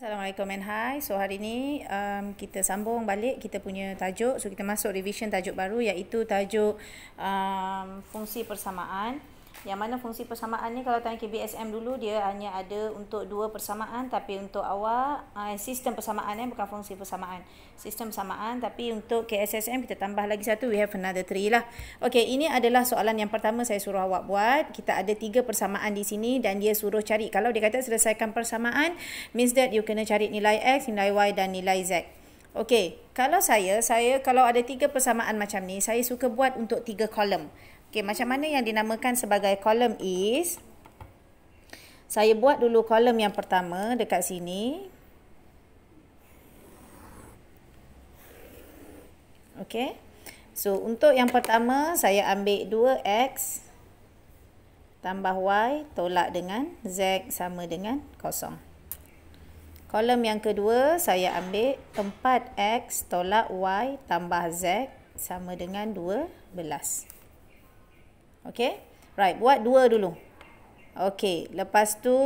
Assalamualaikum and hi. So hari ini um, kita sambung balik kita punya tajuk. So kita masuk revision tajuk baru iaitu tajuk um, fungsi persamaan. Yang mana fungsi persamaan ni kalau tanya KBSM dulu dia hanya ada untuk dua persamaan tapi untuk awak ah, eh, sistem persamaan eh bukan fungsi persamaan. Sistem persamaan tapi untuk KSSM kita tambah lagi satu we have another three lah. Okey, ini adalah soalan yang pertama saya suruh awak buat. Kita ada tiga persamaan di sini dan dia suruh cari. Kalau dia kata selesaikan persamaan means that you kena cari nilai x, nilai y dan nilai z. Okey, kalau saya saya kalau ada tiga persamaan macam ni, saya suka buat untuk tiga kolom. Okey, macam mana yang dinamakan sebagai kolom is saya buat dulu kolom yang pertama dekat sini. Okey. So, untuk yang pertama saya ambil 2x tambah y tolak dengan z sama dengan kosong. Kolom yang kedua saya ambil 4x tolak y tambah z sama dengan 12. Okay. Right. Buat dua dulu. Okay. Lepas tu.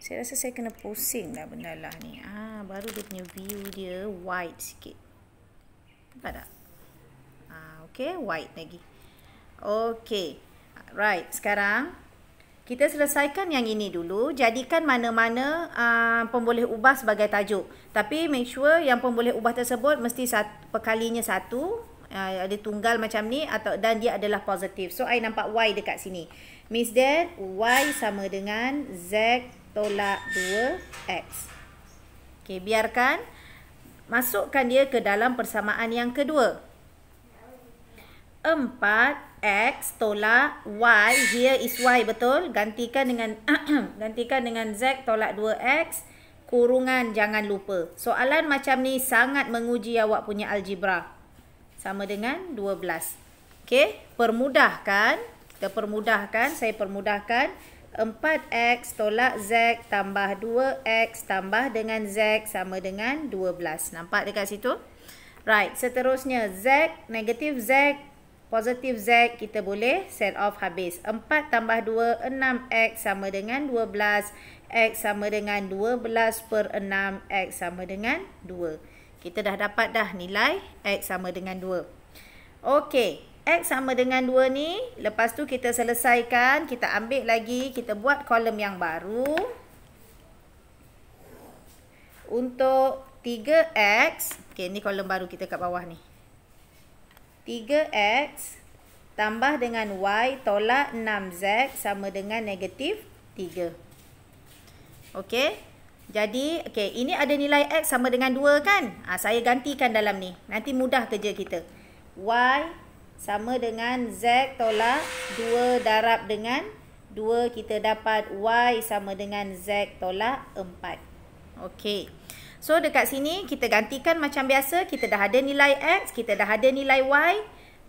Saya rasa saya kena pusing dah benda lah ni. Ah, baru dia punya view dia wide sikit. Nampak tak? Ah, okay. white lagi. Okay. Right. Sekarang. Kita selesaikan yang ini dulu. Jadikan mana-mana uh, ah, pemboleh ubah sebagai tajuk. Tapi make sure yang pemboleh ubah tersebut mesti satu, perkalinya satu uh, ah, dia ya, tunggal macam ni atau dan dia adalah positif. So I nampak y dekat sini. Means that y sama dengan z tolak 2x. Okay, biarkan masukkan dia ke dalam persamaan yang kedua. 4x tolak y here is y betul gantikan dengan gantikan dengan z tolak 2x kurungan jangan lupa soalan macam ni sangat menguji awak punya algebra sama dengan 12. Okey, permudahkan. Kita permudahkan, saya permudahkan. 4X tolak Z tambah 2X tambah dengan Z sama dengan 12. Nampak dekat situ? Right, seterusnya Z, negatif Z, positif Z, kita boleh set off habis. 4 tambah 2, 6X sama dengan 12. X sama dengan 12 per 6, X sama dengan 2. Kita dah dapat dah nilai X sama dengan 2. Okey. X sama dengan 2 ni. Lepas tu kita selesaikan. Kita ambil lagi. Kita buat kolom yang baru. Untuk 3X. Okey ni kolom baru kita kat bawah ni. 3X tambah dengan Y tolak 6Z sama dengan negatif 3. Okey. Jadi, okay, ini ada nilai X sama dengan 2 kan? Ha, saya gantikan dalam ni. Nanti mudah kerja kita. Y sama dengan Z tolak 2 darab dengan 2 kita dapat Y sama dengan Z tolak 4. Okey. So, dekat sini kita gantikan macam biasa. Kita dah ada nilai X, kita dah ada nilai Y.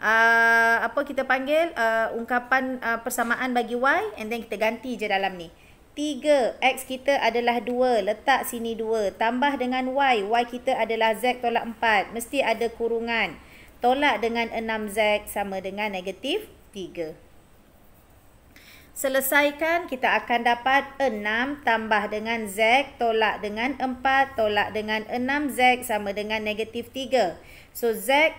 Uh, apa kita panggil uh, ungkapan uh, persamaan bagi y and then kita ganti je dalam ni 3 X kita adalah 2 Letak sini 2 Tambah dengan Y Y kita adalah Z tolak 4 Mesti ada kurungan Tolak dengan 6 Z Sama dengan negatif 3 Selesaikan kita akan dapat 6 tambah dengan Z Tolak dengan 4 Tolak dengan 6 Z Sama dengan negatif 3 So Z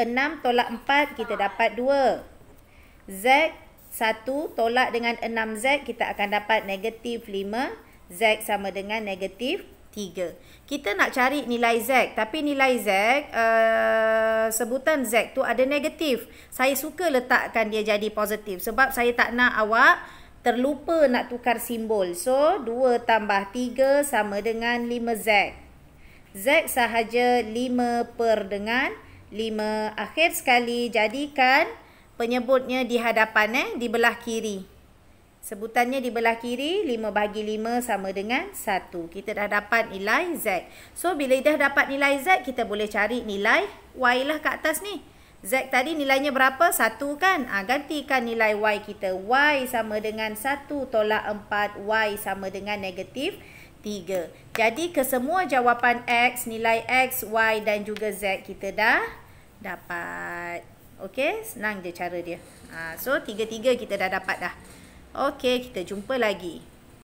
6 tolak 4 kita dapat 2 Z satu tolak dengan 6Z kita akan dapat negatif 5Z sama dengan negatif 3. Kita nak cari nilai Z tapi nilai Z uh, sebutan Z tu ada negatif. Saya suka letakkan dia jadi positif sebab saya tak nak awak terlupa nak tukar simbol. So 2 tambah 3 sama dengan 5Z. Z sahaja 5 per dengan 5 akhir sekali jadikan 5 penyebutnya di hadapan eh di belah kiri. Sebutannya di belah kiri 5 bagi 5 sama dengan 1. Kita dah dapat nilai Z. So bila dah dapat nilai Z kita boleh cari nilai Y lah kat atas ni. Z tadi nilainya berapa? 1 kan? Ha, gantikan nilai Y kita. Y sama dengan 1 tolak 4. Y sama dengan negatif 3. Jadi kesemua jawapan X, nilai X, Y dan juga Z kita dah dapat. Okey, senang je cara dia. Ha, so, tiga-tiga kita dah dapat dah. Okey, kita jumpa lagi.